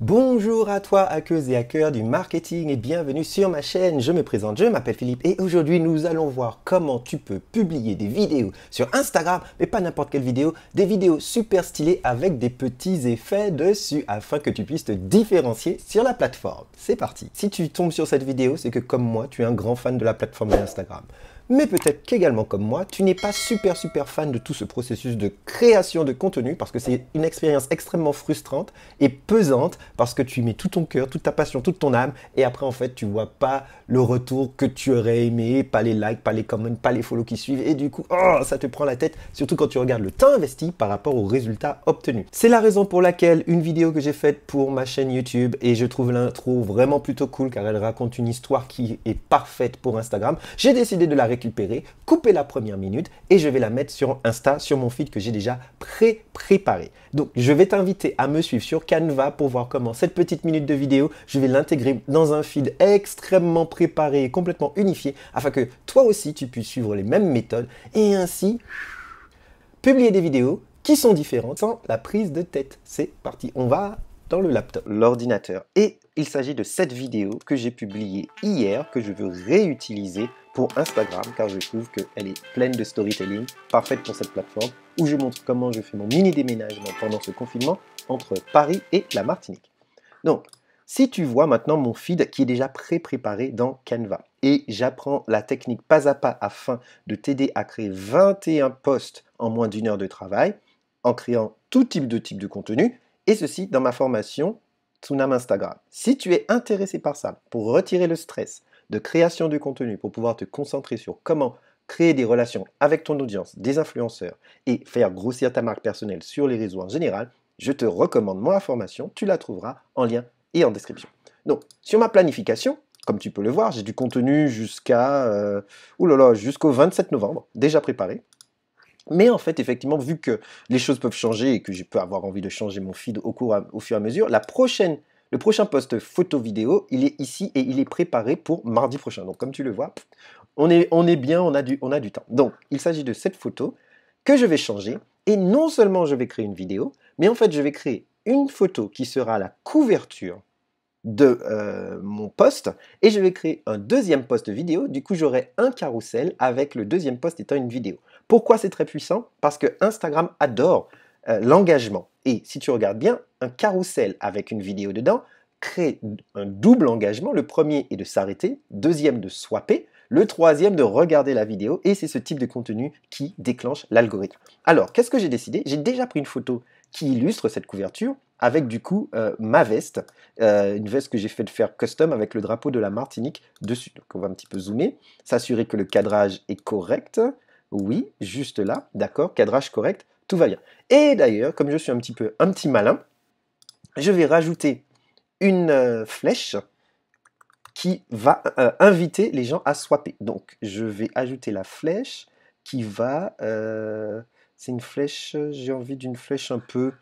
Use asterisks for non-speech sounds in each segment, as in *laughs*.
Bonjour à toi, hackeuse et hackeurs du marketing et bienvenue sur ma chaîne. Je me présente, je m'appelle Philippe et aujourd'hui nous allons voir comment tu peux publier des vidéos sur Instagram, mais pas n'importe quelle vidéo, des vidéos super stylées avec des petits effets dessus afin que tu puisses te différencier sur la plateforme. C'est parti. Si tu tombes sur cette vidéo, c'est que comme moi, tu es un grand fan de la plateforme Instagram mais peut-être qu'également comme moi, tu n'es pas super super fan de tout ce processus de création de contenu parce que c'est une expérience extrêmement frustrante et pesante parce que tu y mets tout ton cœur, toute ta passion, toute ton âme et après en fait tu vois pas le retour que tu aurais aimé, pas les likes, pas les comments, pas les follow qui suivent et du coup oh, ça te prend la tête surtout quand tu regardes le temps investi par rapport aux résultats obtenus. C'est la raison pour laquelle une vidéo que j'ai faite pour ma chaîne YouTube et je trouve l'intro vraiment plutôt cool car elle raconte une histoire qui est parfaite pour Instagram, j'ai décidé de la récupérer, couper la première minute et je vais la mettre sur Insta, sur mon feed que j'ai déjà pré-préparé. Donc je vais t'inviter à me suivre sur Canva pour voir comment cette petite minute de vidéo, je vais l'intégrer dans un feed extrêmement préparé et complètement unifié afin que toi aussi tu puisses suivre les mêmes méthodes et ainsi publier des vidéos qui sont différentes sans la prise de tête. C'est parti, on va dans le laptop, l'ordinateur. Et il s'agit de cette vidéo que j'ai publiée hier, que je veux réutiliser pour Instagram, car je trouve qu'elle est pleine de storytelling, parfaite pour cette plateforme, où je montre comment je fais mon mini déménagement pendant ce confinement entre Paris et la Martinique. Donc, si tu vois maintenant mon feed qui est déjà pré-préparé dans Canva, et j'apprends la technique pas à pas afin de t'aider à créer 21 posts en moins d'une heure de travail, en créant tout type de type de contenu, et ceci dans ma formation Tsunami Instagram. Si tu es intéressé par ça, pour retirer le stress, de création de contenu pour pouvoir te concentrer sur comment créer des relations avec ton audience, des influenceurs et faire grossir ta marque personnelle sur les réseaux en général, je te recommande mon formation. Tu la trouveras en lien et en description. Donc, sur ma planification, comme tu peux le voir, j'ai du contenu jusqu'à euh, jusqu'au 27 novembre, déjà préparé. Mais en fait, effectivement, vu que les choses peuvent changer et que je peux avoir envie de changer mon feed au, cours au fur et à mesure, la prochaine le prochain poste photo vidéo, il est ici et il est préparé pour mardi prochain. Donc comme tu le vois, on est, on est bien, on a, du, on a du temps. Donc il s'agit de cette photo que je vais changer. Et non seulement je vais créer une vidéo, mais en fait je vais créer une photo qui sera la couverture de euh, mon poste. et je vais créer un deuxième poste vidéo. Du coup, j'aurai un carrousel avec le deuxième poste étant une vidéo. Pourquoi c'est très puissant Parce que Instagram adore euh, l'engagement. Et si tu regardes bien, un carrousel avec une vidéo dedans crée un double engagement. Le premier est de s'arrêter, deuxième de swapper, le troisième de regarder la vidéo. Et c'est ce type de contenu qui déclenche l'algorithme. Alors, qu'est-ce que j'ai décidé J'ai déjà pris une photo qui illustre cette couverture avec du coup euh, ma veste, euh, une veste que j'ai fait faire custom avec le drapeau de la Martinique dessus. Donc on va un petit peu zoomer, s'assurer que le cadrage est correct. Oui, juste là, d'accord, cadrage correct tout va bien. Et d'ailleurs, comme je suis un petit peu un petit malin, je vais rajouter une euh, flèche qui va euh, inviter les gens à swapper. Donc, je vais ajouter la flèche qui va... Euh, c'est une flèche, j'ai envie d'une flèche un peu,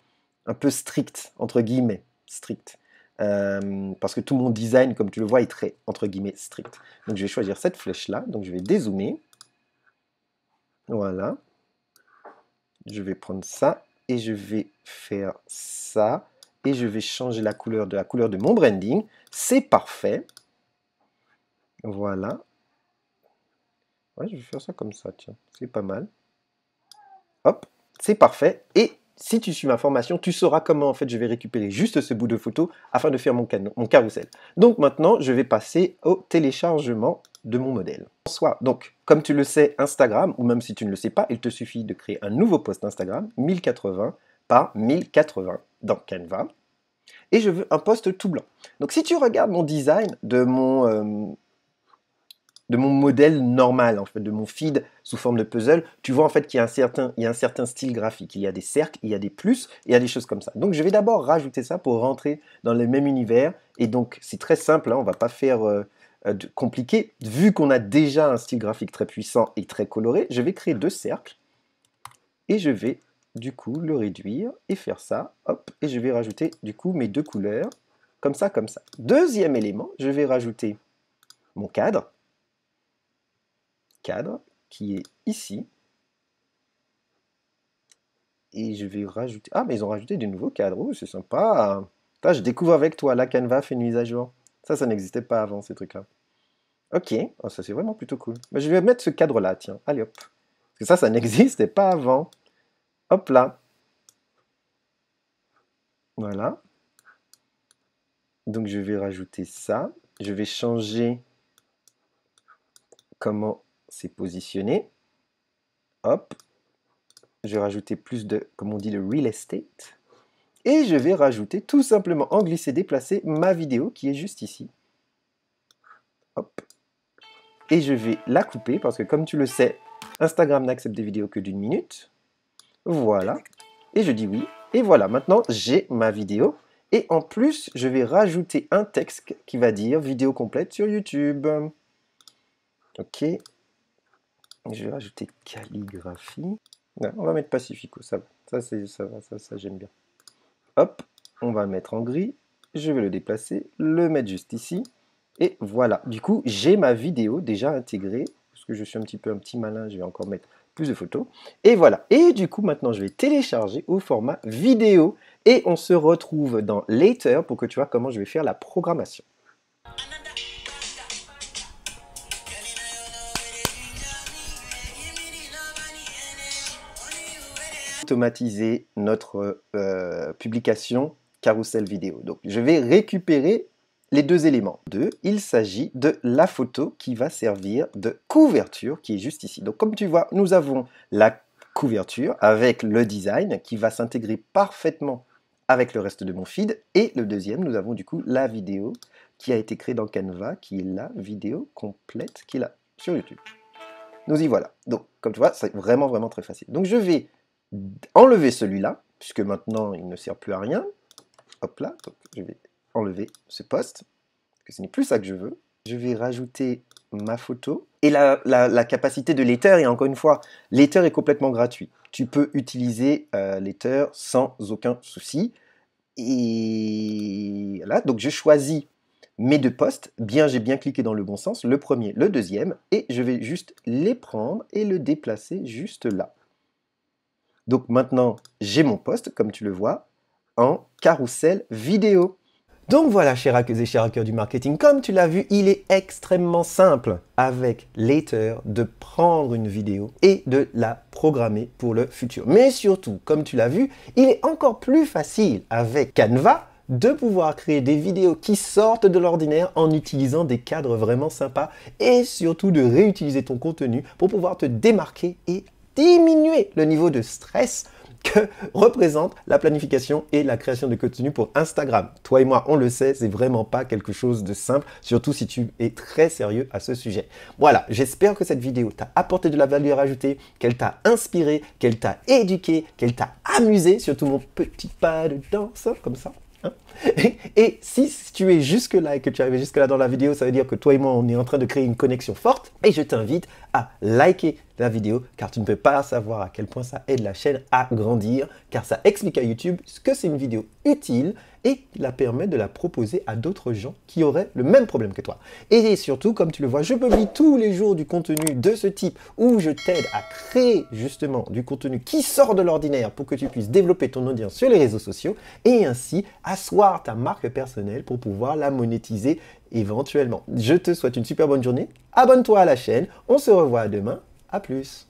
un peu stricte, entre guillemets, stricte. parce que tout mon design, comme tu le vois, est très, entre guillemets, strict. Donc, je vais choisir cette flèche-là. Donc, je vais dézoomer. Voilà je vais prendre ça et je vais faire ça et je vais changer la couleur de la couleur de mon branding. C'est parfait. Voilà. je vais faire ça comme ça, tiens. C'est pas mal. Hop, c'est parfait. Et si tu suis ma formation, tu sauras comment en fait je vais récupérer juste ce bout de photo afin de faire mon, canon, mon carrousel. Donc maintenant, je vais passer au téléchargement de mon modèle. Soit, donc, comme tu le sais, Instagram, ou même si tu ne le sais pas, il te suffit de créer un nouveau post Instagram, 1080 par 1080 dans Canva, et je veux un post tout blanc. Donc si tu regardes mon design de mon, euh, de mon modèle normal, en fait, de mon feed sous forme de puzzle, tu vois en fait qu'il y, a un certain, il y un certain style graphique. Il y a des cercles, il y a des plus, il y a des choses comme ça. Donc je vais d'abord rajouter ça pour rentrer dans le même univers. Et donc c'est très simple, hein, on ne va pas faire... Euh, euh, compliqué, vu qu'on a déjà un style graphique très puissant et très coloré, je vais créer deux cercles et je vais du coup le réduire et faire ça, hop, et je vais rajouter du coup mes deux couleurs, comme ça, comme ça. Deuxième élément, je vais rajouter mon cadre, cadre qui est ici, et je vais rajouter, ah mais ils ont rajouté des nouveaux cadres, oh, c'est sympa, je découvre avec toi, la Canva fait une mise à jour. Ça, ça n'existait pas avant, ces trucs-là. Ok, oh, ça c'est vraiment plutôt cool. Mais bah, je vais mettre ce cadre-là, tiens. Allez, hop. ça, ça *laughs* n'existait pas avant. Hop là. Voilà. Donc je vais rajouter ça. Je vais changer comment c'est positionné. Hop. Je vais rajouter plus de, comme on dit, le real estate. Et je vais rajouter tout simplement en glisser déplacer ma vidéo qui est juste ici. Hop. Et je vais la couper parce que comme tu le sais, Instagram n'accepte des vidéos que d'une minute. Voilà. Et je dis oui. Et voilà, maintenant j'ai ma vidéo. Et en plus, je vais rajouter un texte qui va dire vidéo complète sur YouTube. Ok. Je vais rajouter calligraphie. on va mettre Pacifico, ça va. Ça, ça ça, ça j'aime bien. Hop, on va le mettre en gris. Je vais le déplacer, le mettre juste ici. Et voilà, du coup, j'ai ma vidéo déjà intégrée. Parce que je suis un petit peu un petit malin, je vais encore mettre plus de photos. Et voilà. Et du coup, maintenant, je vais télécharger au format vidéo. Et on se retrouve dans Later pour que tu vois comment je vais faire la programmation. automatiser notre euh, publication carousel vidéo. Donc je vais récupérer les deux éléments. Deux, il s'agit de la photo qui va servir de couverture qui est juste ici. Donc comme tu vois, nous avons la couverture avec le design qui va s'intégrer parfaitement avec le reste de mon feed. Et le deuxième, nous avons du coup la vidéo qui a été créée dans Canva, qui est la vidéo complète qu'il a sur YouTube. Nous y voilà. Donc, comme tu vois, c'est vraiment, vraiment très facile. Donc, je vais enlever celui-là, puisque maintenant il ne sert plus à rien. Hop là, je vais enlever ce poste, que ce n'est plus ça que je veux. Je vais rajouter ma photo. Et la, capacité de l'Ether, et encore une fois, l'Ether est complètement gratuit. Tu peux utiliser euh, l'Ether sans aucun souci. Et là, donc je choisis mes deux postes. Bien, j'ai bien cliqué dans le bon sens. Le premier, le deuxième. Et je vais juste les prendre et le déplacer juste là. Donc maintenant, j'ai mon poste, comme tu le vois, en carrousel vidéo. Donc voilà, chers hackers et chers hackers du marketing, comme tu l'as vu, il est extrêmement simple avec Later de prendre une vidéo et de la programmer pour le futur. Mais surtout, comme tu l'as vu, il est encore plus facile avec Canva de pouvoir créer des vidéos qui sortent de l'ordinaire en utilisant des cadres vraiment sympas et surtout de réutiliser ton contenu pour pouvoir te démarquer et diminuer le niveau de stress que *laughs* représente la planification et la création de contenu pour Instagram. Toi et moi, on le sait, c'est vraiment pas quelque chose de simple, surtout si tu es très sérieux à ce sujet. Voilà, j'espère que cette vidéo t'a apporté de la valeur ajoutée, qu'elle t'a inspiré, qu'elle t'a éduqué, qu'elle t'a amusé, surtout mon petit pas de danse, comme ça. *laughs* Et si tu es jusque-là et que tu es jusque-là dans la vidéo, ça veut dire que toi et moi, on est en train de créer une connexion forte. Et je t'invite à liker la vidéo car tu ne peux pas savoir à quel point ça aide la chaîne à grandir car ça explique à YouTube ce que c'est une vidéo utile et la permet de la proposer à d'autres gens qui auraient le même problème que toi. Et surtout, comme tu le vois, je publie tous les jours du contenu de ce type où je t'aide à créer justement du contenu qui sort de l'ordinaire pour que tu puisses développer ton audience sur les réseaux sociaux et ainsi asseoir ta marque personnelle pour pouvoir la monétiser éventuellement. Je te souhaite une super bonne journée, abonne-toi à la chaîne, on se revoit demain, à plus